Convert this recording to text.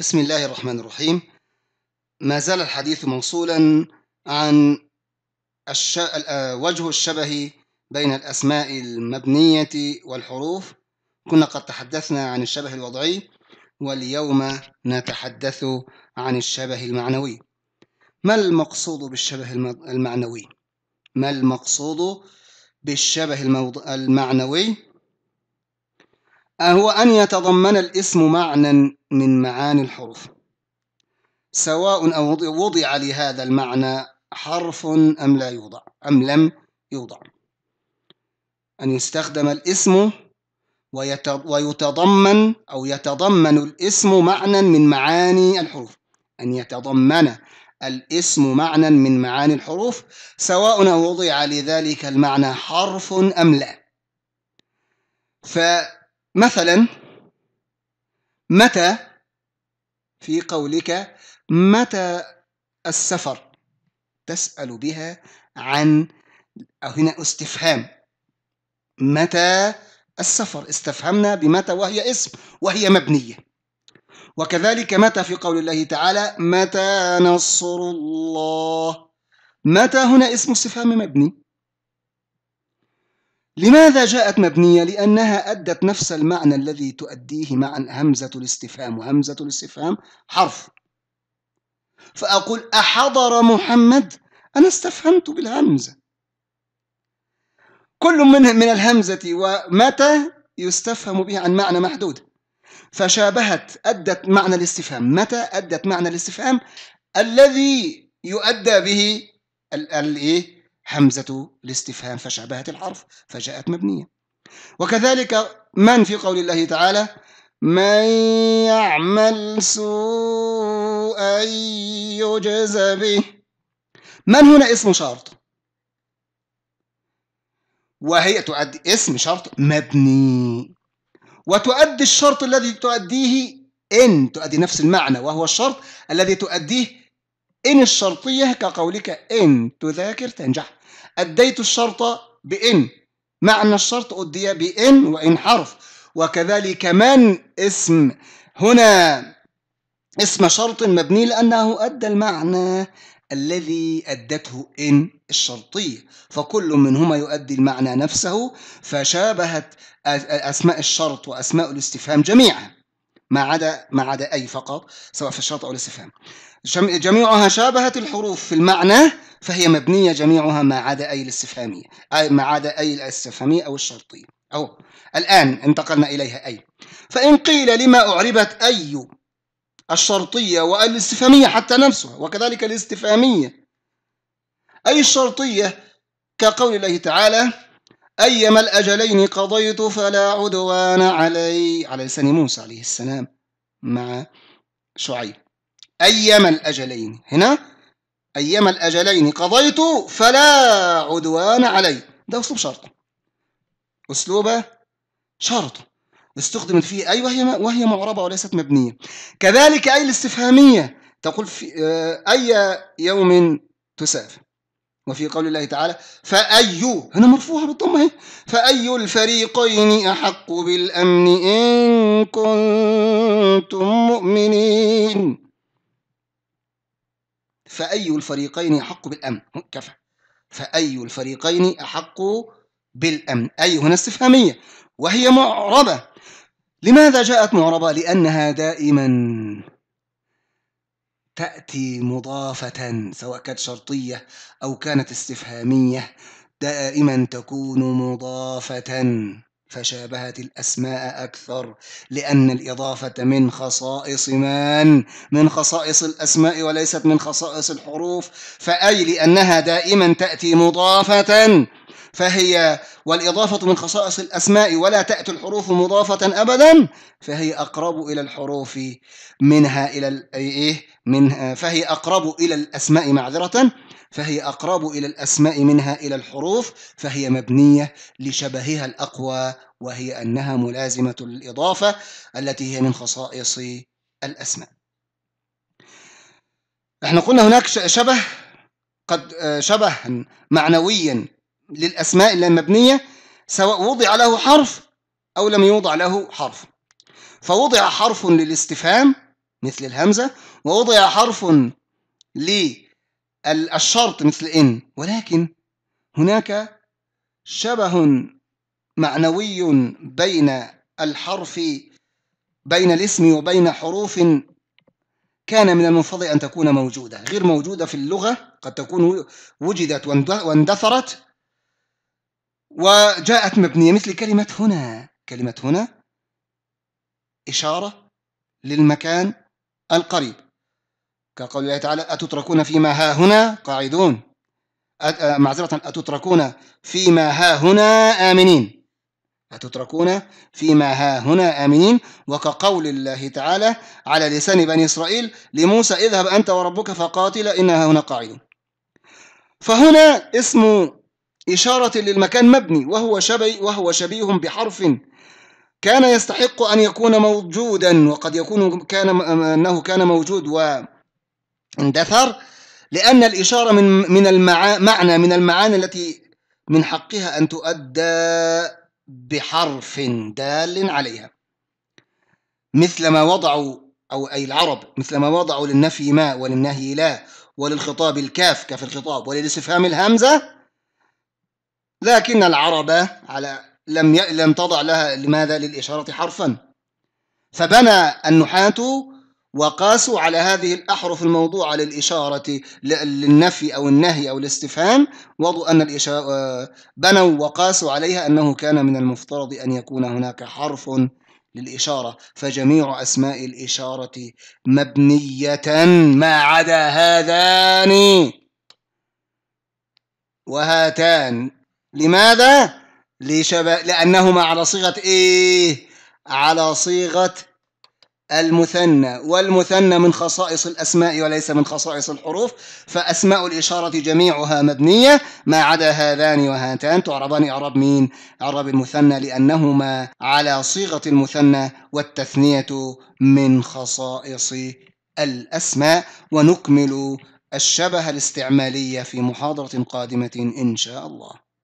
بسم الله الرحمن الرحيم ما زال الحديث موصولا عن الش... وجه الشبه بين الأسماء المبنية والحروف كنا قد تحدثنا عن الشبه الوضعي واليوم نتحدث عن الشبه المعنوي ما المقصود بالشبه المعنوي؟ ما المقصود بالشبه المعنوي هو أن يتضمن الاسم معنى من معاني الحروف سواء أو وضع لهذا المعنى حرف أم لا يوضع أم لم يوضع أن يستخدم الاسم ويتضمن أو يتضمن الاسم معنى من معاني الحروف أن يتضمن الاسم معنى من معاني الحروف سواء وضع لذلك المعنى حرف أم لا مثلا متى في قولك متى السفر تسأل بها عن أو هنا استفهام متى السفر استفهمنا بمتى وهي اسم وهي مبنية وكذلك متى في قول الله تعالى متى نصر الله متى هنا اسم استفهام مبني لماذا جاءت مبنية؟ لأنها أدت نفس المعنى الذي تؤديه معا همزة الاستفهام وهمزة الاستفهام حرف فأقول أحضر محمد؟ أنا استفهمت بالهمزة كل من من الهمزة ومتى يستفهم به عن معنى محدود فشابهت أدت معنى الاستفهام متى أدت معنى الاستفهام الذي يؤدى به الايه حمزة الاستفهام فشبهت الحرف فجاءت مبنية وكذلك من في قول الله تعالى من يعمل سوءا يجز به من هنا اسم شرط وهي تؤدي اسم شرط مبني وتؤدي الشرط الذي تؤديه إن تؤدي نفس المعنى وهو الشرط الذي تؤديه إن الشرطية كقولك إن تذاكر تنجح أديت الشرط بإن معنى الشرط أدي بإن وإن حرف وكذلك من اسم هنا اسم شرط مبني لأنه أدى المعنى الذي أدته إن الشرطية فكل منهما يؤدي المعنى نفسه فشابهت أسماء الشرط وأسماء الاستفهام جميعا ما عدا ما عدا أي فقط سواء في الشرط أو الاستفهام جميعها شابهت الحروف في المعنى فهي مبنية جميعها ما عدا أي الاستفهامية اي ما عدا أي الاستفهامية أو الشرطية أو الآن انتقلنا إليها أي فإن قيل لما أعربت أي الشرطية والاستفهامية حتى نفسها وكذلك الاستفهامية أي الشرطية كقول الله تعالى أيما الأجلين قضيت فلا عدوان علي على لسان موسى عليه السلام مع شعيب أيما الأجلين هنا أيما الأجلين قضيت فلا عدوان علي ده أسلوب شرط أسلوب شرط استخدمت فيه أي وهي وهي معربة وليست مبنية كذلك أي الاستفهامية تقول في آه، أي يوم تسافر وفي قول الله تعالى فأي هنا مرفوعة بالضمة اهي فأي الفريقين أحق بالأمن إن كنتم مؤمنين فأي الفريقين أحق بالأمن كفى فأي الفريقين أحق بالأمن أي هنا استفهامية وهي معربة لماذا جاءت معربة لأنها دائما تأتي مضافة سواء كانت شرطية أو كانت استفهامية دائما تكون مضافة فشابهت الأسماء أكثر لأن الإضافة من خصائص من من خصائص الأسماء وليست من خصائص الحروف فأي لأنها دائما تأتي مضافة فهي والإضافة من خصائص الأسماء ولا تأتي الحروف مضافة أبدا فهي أقرب إلى الحروف منها إلى إيه منها فهي أقرب إلى الأسماء معذرة فهي أقرب إلى الأسماء منها إلى الحروف فهي مبنية لشبهها الأقوى وهي أنها ملازمة للإضافة التي هي من خصائص الأسماء احنا قلنا هناك شبه قد آه، شبها معنويا للأسماء المبنية سواء وضع له حرف أو لم يوضع له حرف فوضع حرف للاستفهام مثل الهمزة ووضع حرف للشرط مثل إن ولكن هناك شبه معنوي بين الحرف بين الاسم وبين حروف كان من المفضل أن تكون موجودة غير موجودة في اللغة قد تكون وجدت واندثرت وجاءت مبنية مثل كلمة هنا كلمة هنا إشارة للمكان القريب كقول الله تعالى أتتركون فيما ها هنا قاعدون آه، معذرة أتتركون فيما ها هنا آمنين أتتركون فيما ها هنا آمنين وكقول الله تعالى على لسان بني إسرائيل لموسى اذهب أنت وربك فقاتل إنها هنا قاعدون فهنا اسم إشارة للمكان مبني وهو شبي وهو شبيه بحرف كان يستحق أن يكون موجودا وقد يكون كان أنه كان موجود واندثر لأن الإشارة من من المعنى من المعاني التي من حقها أن تؤدى بحرف دال عليها مثل ما وضعوا أو أي العرب مثل ما وضعوا للنفي ما وللنهي لا وللخطاب الكاف كاف الخطاب وللاستفهام الهمزة لكن العرب على لم ي... لم تضع لها لماذا للإشارة حرفا فبنى النحاة وقاسوا على هذه الأحرف الموضوعة للإشارة للنفي أو النهي أو الاستفهام وضوا أن الإشارة بنوا وقاسوا عليها أنه كان من المفترض أن يكون هناك حرف للإشارة فجميع أسماء الإشارة مبنية ما عدا هذان وهاتان لماذا؟ لشبه... لأنهما على صيغة إيه؟ على صيغة المثنى والمثنى من خصائص الأسماء وليس من خصائص الحروف فأسماء الإشارة جميعها مبنية ما عدا هذان وهاتان تعربان إعراب مين؟ إعراب المثنى لأنهما على صيغة المثنى والتثنية من خصائص الأسماء ونكمل الشبه الاستعمالية في محاضرة قادمة إن شاء الله